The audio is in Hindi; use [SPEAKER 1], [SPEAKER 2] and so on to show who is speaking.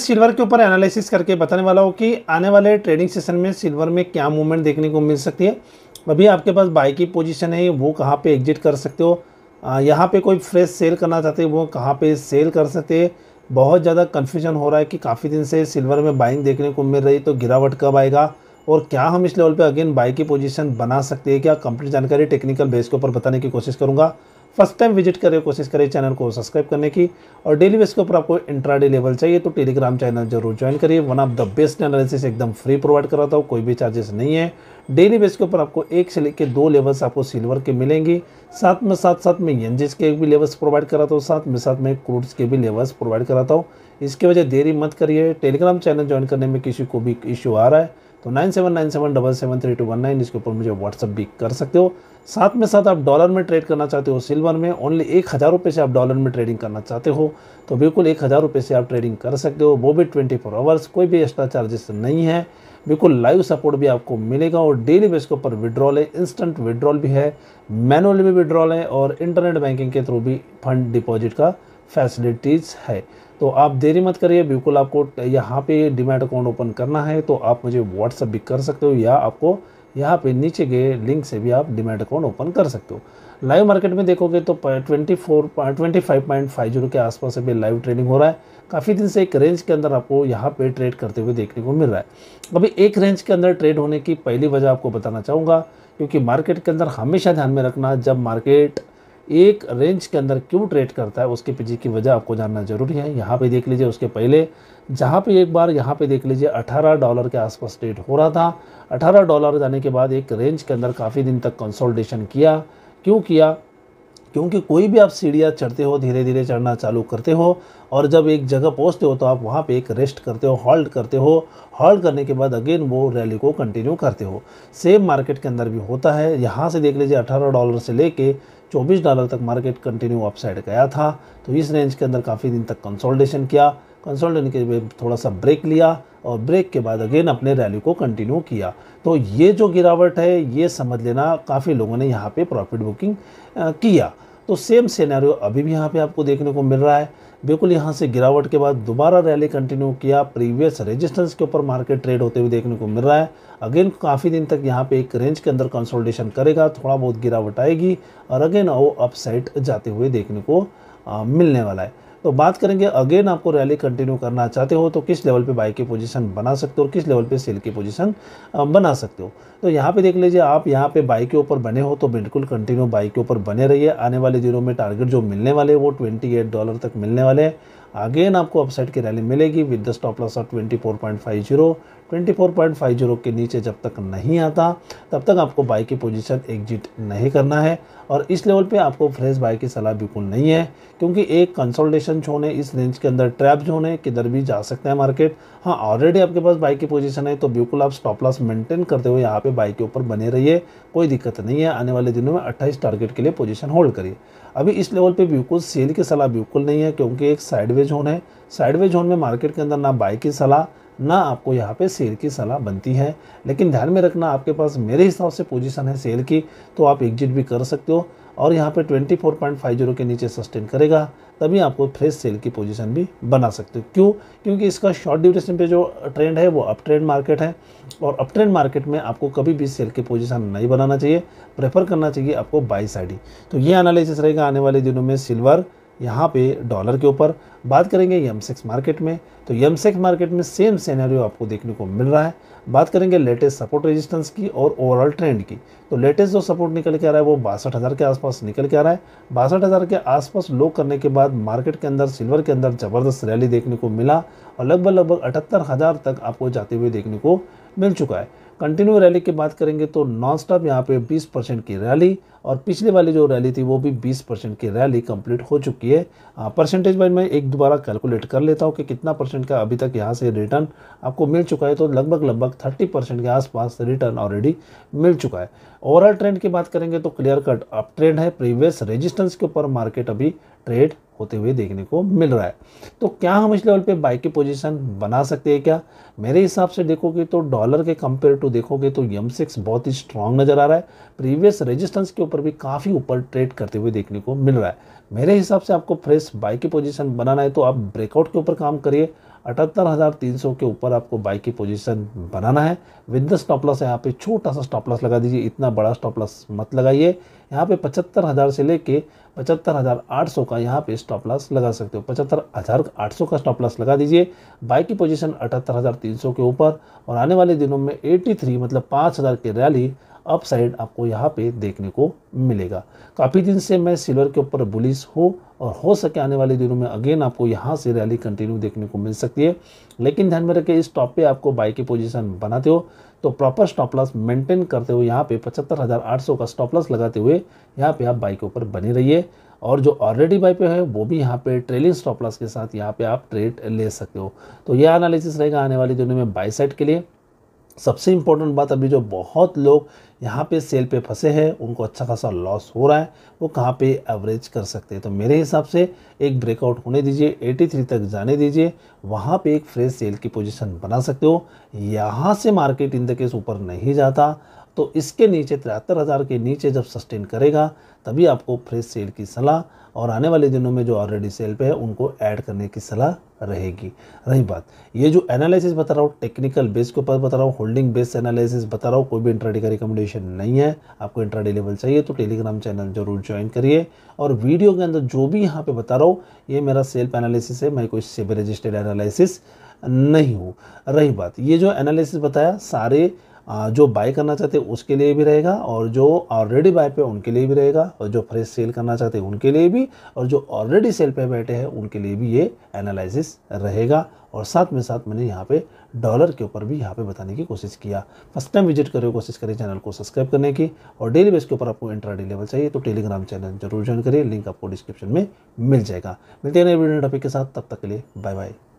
[SPEAKER 1] सिल्वर के ऊपर एनालिसिस करके बताने वाला हूँ कि आने वाले ट्रेडिंग सेशन में सिल्वर में क्या मूवमेंट देखने को मिल सकती है अभी आपके पास बाई की पोजिशन है वो कहाँ पर एग्जिट कर सकते हो यहाँ पे कोई फ्रेश सेल करना चाहते वो कहाँ पे सेल कर सकते हैं बहुत ज़्यादा कन्फ्यूजन हो रहा है कि काफ़ी दिन से सिल्वर में बाइंग देखने को मिल रही तो गिरावट कब आएगा और क्या हम इस लेवल पे अगेन बाई की पोजीशन बना सकते हैं क्या कंप्लीट जानकारी टेक्निकल बेस के ऊपर बताने की कोशिश करूँगा फर्स्ट टाइम विजिट करें कोशिश करें चैनल को सब्सक्राइब करने की और डेली बेस के ऊपर आपको इंट्राडे लेवल चाहिए तो टेलीग्राम चैनल जरूर ज्वाइन करिए one of the best analysis एकदम फ्री प्रोवाइड कराता हूँ कोई भी चार्जेस नहीं है डेली बेस के ऊपर आपको एक से लेकर दो लेवल्स आपको सिल्वर के मिलेंगी साथ में साथ साथ में यंजिस के भी लेवल्स प्रोवाइड कराता हूँ साथ में साथ में क्रूड्स के भी लेवल्स प्रोवाइड कराता हूँ इसकी वजह देरी मत करिए टेलीग्राम चैनल ज्वाइन करने में किसी को भी इश्यू आ रहा है तो nine seven nine seven double seven three two one nine इसके ऊपर मुझे व्हाट्सअप भी कर सकते हो साथ में साथ आप डॉलर में ट्रेड करना चाहते हो सिल्वर में ओनली एक हज़ार रुपये से आप डॉलर में ट्रेडिंग करना चाहते हो तो बिल्कुल एक हज़ार रुपये से आप ट्रेडिंग कर सकते हो वो भी ट्वेंटी फोर आवर्स कोई भी एक्स्ट्रा चार्जेस नहीं है बिल्कुल लाइव सपोर्ट भी आपको मिलेगा और डेली बेस के ऊपर विड्रॉल है इंस्टेंट विड्रॉल भी है मैनुअली भी विड्रॉल है और इंटरनेट बैंकिंग के थ्रू भी फंड डिपॉजिट का फैसिलिटीज़ है तो आप देरी मत करिए बिल्कुल आपको यहाँ पे डिमेट अकाउंट ओपन करना है तो आप मुझे व्हाट्सअप भी कर सकते हो या आपको यहाँ पे नीचे गए लिंक से भी आप डिमेट अकाउंट ओपन कर सकते हो लाइव मार्केट में देखोगे तो twenty four twenty five point five zero के आसपास अभी लाइव ट्रेडिंग हो रहा है काफ़ी दिन से एक रेंज के अंदर आपको यहाँ पे ट्रेड करते हुए देखने को मिल रहा है अभी एक रेंज के अंदर ट्रेड होने की पहली वजह आपको बताना चाहूँगा क्योंकि मार्केट के अंदर हमेशा ध्यान में रखना जब मार्केट एक रेंज के अंदर क्यों ट्रेड करता है उसके पीछे की वजह आपको जानना ज़रूरी है यहाँ पे देख लीजिए उसके पहले जहाँ पे एक बार यहाँ पे देख लीजिए 18 डॉलर के आसपास ट्रेड हो रहा था 18 डॉलर जाने के बाद एक रेंज के अंदर काफ़ी दिन तक कंसोल्टेशन किया क्यों किया क्योंकि कोई भी आप सीढ़ियाँ चढ़ते हो धीरे धीरे चढ़ना चालू करते हो और जब एक जगह पहुँचते हो तो आप वहाँ पर एक रेस्ट करते हो हॉल्ट करते हो हॉल्ट करने के बाद अगेन वो रैली को कंटिन्यू करते हो सेम मार्केट के अंदर भी होता है यहाँ से देख लीजिए अठारह डॉलर से लेके 24 डॉलर तक मार्केट कंटिन्यू अपसाइड गया था तो इस रेंज के अंदर काफ़ी दिन तक कंसोल्टेशन किया कंसोल्टेशन के थोड़ा सा ब्रेक लिया और ब्रेक के बाद अगेन अपने रैली को कंटिन्यू किया तो ये जो गिरावट है ये समझ लेना काफ़ी लोगों ने यहाँ पे प्रॉफिट बुकिंग किया तो सेम सिनेरियो अभी भी यहाँ पे आपको देखने को मिल रहा है बिल्कुल यहाँ से गिरावट के बाद दोबारा रैली कंटिन्यू किया प्रीवियस रेजिस्टेंस के ऊपर मार्केट ट्रेड होते हुए देखने को मिल रहा है अगेन काफ़ी दिन तक यहाँ पे एक रेंज के अंदर कंसोलिडेशन करेगा थोड़ा बहुत गिरावट आएगी और अगेन वो अपसाइड जाते हुए देखने को आ, मिलने वाला है तो बात करेंगे अगेन आपको रैली कंटिन्यू करना चाहते हो तो किस लेवल पे बाई की पोजीशन बना सकते हो और किस लेवल पे सेल की पोजीशन बना सकते हो तो यहाँ पे देख लीजिए आप यहाँ पे बाई के ऊपर बने हो तो बिल्कुल कंटिन्यू बाई के ऊपर बने रहिए आने वाले दिनों में टारगेट जो मिलने वाले वो ट्वेंटी डॉलर तक मिलने वाले हैं अगेन आपको अपसाइड की रैली मिलेगी with the stop loss of twenty four point five zero 24.50 के नीचे जब तक नहीं आता तब तक आपको बाई की पोजीशन एग्जिट नहीं करना है और इस लेवल पे आपको फ्रेश बाई की सलाह बिल्कुल नहीं है क्योंकि एक कंसोल्टेशन जोन है इस रेंज के अंदर ट्रैप जोन है किधर भी जा सकते हैं मार्केट हाँ ऑलरेडी आपके पास बाई की पोजीशन है तो बिल्कुल आप स्टॉप लॉस मेंटेन करते हुए यहाँ पे बाई के ऊपर बने रहिए कोई दिक्कत नहीं है आने वाले दिनों में अट्ठाईस टारगेट के लिए पोजिशन होल्ड करिए अभी इस लेवल पर बिल्कुल सेल की सलाह बिल्कुल नहीं है क्योंकि एक साइडवे जोन है साइडवे जोन में मार्केट के अंदर ना बाई की सलाह ना आपको यहाँ पे सेल की सलाह बनती है लेकिन ध्यान में रखना आपके पास मेरे हिसाब से पोजीशन है सेल की तो आप एग्जिट भी कर सकते हो और यहाँ पे 24.50 के नीचे सस्टेन करेगा तभी आपको फ्रेश सेल की पोजीशन भी बना सकते हो क्यों क्योंकि इसका शॉर्ट ड्यूरेशन पे जो ट्रेंड है वो अप ट्रेंड मार्केट है और अप ट्रेंड मार्केट में आपको कभी भी सेल की पोजीशन नहीं बनाना चाहिए प्रेफर करना चाहिए आपको बाई साइड ही तो ये एनालिसिस रहेगा आने वाले दिनों में सिल्वर यहाँ पे डॉलर के ऊपर बात करेंगे सेक्स मार्केट में तो सेक्स मार्केट में सेम सीनैरियो आपको देखने को मिल रहा है बात करेंगे लेटेस्ट सपोर्ट रेजिस्टेंस की और ओवरऑल ट्रेंड की तो लेटेस्ट जो सपोर्ट निकल के आ रहा है वो बासठ हज़ार के आसपास निकल के आ रहा है बासठ हज़ार के आसपास लो करने के बाद मार्केट के अंदर सिल्वर के अंदर ज़बरदस्त रैली देखने को मिला और लगभग लगभग अठहत्तर हज़ार तक आपको जाते हुए देखने को मिल चुका है कंटिन्यू रैली की बात करेंगे तो नॉन स्टॉप यहाँ पे 20 परसेंट की रैली और पिछले वाली जो रैली थी वो भी 20 परसेंट की रैली कंप्लीट हो चुकी है परसेंटेज वाइज मैं एक दोबारा कैलकुलेट कर लेता हूँ कि कितना परसेंट का अभी तक यहाँ से रिटर्न आपको मिल चुका है तो लगभग लगभग 30 परसेंट के आसपास रिटर्न ऑलरेडी मिल चुका है ओवरऑल ट्रेंड की बात करेंगे तो क्लियर कट अप ट्रेंड है प्रीवियस रेजिस्टेंस के ऊपर मार्केट अभी ट्रेड होते हुए देखने को मिल रहा है तो क्या हम इस लेवल पे बाइक की पोजीशन बना सकते हैं क्या मेरे हिसाब से देखोगे तो डॉलर के कंपेयर टू देखोगे तो यम सिक्स बहुत ही स्ट्रांग नज़र आ रहा है प्रीवियस रेजिस्टेंस के ऊपर भी काफ़ी ऊपर ट्रेड करते हुए देखने को मिल रहा है मेरे हिसाब से आपको फ्रेश बाइक की पोजिशन बनाना है तो आप ब्रेकआउट के ऊपर काम करिए अठहत्तर हज़ार तीन सौ के ऊपर आपको बाई की पोजीशन बनाना है विद द स्टॉप लॉस यहाँ पे छोटा सा स्टॉप लॉस लगा दीजिए इतना बड़ा स्टॉप लॉस मत लगाइए यहाँ पे पचहत्तर हज़ार से लेके पचहत्तर हज़ार आठ सौ का यहाँ पे स्टॉप लॉस लगा सकते हो पचहत्तर हज़ार आठ सौ का स्टॉप लॉस लगा दीजिए बाई की पोजिशन अठहत्तर हज़ार तीन सौ के ऊपर और आने वाले दिनों में एट्टी थ्री मतलब पाँच हज़ार की रैली अप साइड आपको यहाँ पे देखने को मिलेगा काफ़ी दिन से मैं सिल्वर के ऊपर बुलिस हूँ और हो सके आने वाले दिनों में अगेन आपको यहाँ से रैली कंटिन्यू देखने को मिल सकती है लेकिन ध्यान में रखें इस टॉप पे आपको बाई की पोजीशन बनाते हो तो प्रॉपर स्टॉप लॉस मेंटेन करते हुए यहाँ पे पचहत्तर हज़ार आठ सौ का स्टॉप लॉस लगाते हुए यहाँ पे आप बाई के ऊपर बने रहिए और जो ऑलरेडी बाई पे है वो भी यहाँ पे ट्रेलिंग स्टॉप लॉस के साथ यहाँ पे आप ट्रेड ले सकते हो तो यह एनालिसिस रहेगा आने वाले दिनों में बाई साइड के लिए सबसे इम्पोर्टेंट बात अभी जो बहुत लोग यहाँ पे सेल पे फंसे हैं उनको अच्छा खासा लॉस हो रहा है वो कहाँ पे एवरेज कर सकते हैं तो मेरे हिसाब से एक ब्रेकआउट होने दीजिए 83 तक जाने दीजिए वहाँ पे एक फ्रेश सेल की पोजीशन बना सकते हो यहाँ से मार्केट इन द केस ऊपर नहीं जाता तो इसके नीचे तिहत्तर हज़ार के नीचे जब सस्टेन करेगा तभी आपको फ्रेश सेल की सलाह और आने वाले दिनों में जो ऑलरेडी सेल पे है उनको ऐड करने की सलाह रहेगी रही बात ये जो एनालिसिस बता रहा हूँ टेक्निकल बेस के ऊपर बता रहा हूँ होल्डिंग बेस एनालिसिस बता रहा हूँ कोई भी इंट्राडे का रिकमेंडेशन नहीं है आपको इंट्राडे लेवल चाहिए तो टेलीग्राम चैनल जरूर ज्वाइन करिए और वीडियो के अंदर जो भी यहाँ पर बता रहा हूँ ये मेरा सेल्फ एनालिसिस है मैं कोई सेब रजिस्टर्ड एनालिसिस नहीं हूँ रही बात ये जो एनालिसिस बताया सारे जो बाय करना चाहते हैं उसके लिए भी रहेगा और जो ऑलरेडी बाय पे उनके लिए भी रहेगा और जो फ्रेश सेल करना चाहते हैं उनके लिए भी और जो ऑलरेडी सेल पे बैठे हैं उनके लिए भी ये एनालिसिस रहेगा और साथ में साथ मैंने यहाँ पे डॉलर के ऊपर भी यहाँ पे बताने की कोशिश किया फर्स्ट टाइम विजिट करें कोशिश करें चैनल को सब्सक्राइब करने की और डेली बेस के ऊपर आपको इंट्राडे लेवल चाहिए तो टेलीग्राम चैनल जरूर ज्वाइन करिए लिंक आपको डिस्क्रिप्शन में मिल जाएगा मिलते हैं नए वीडियो टॉपिक के साथ तब तक के लिए बाय बाय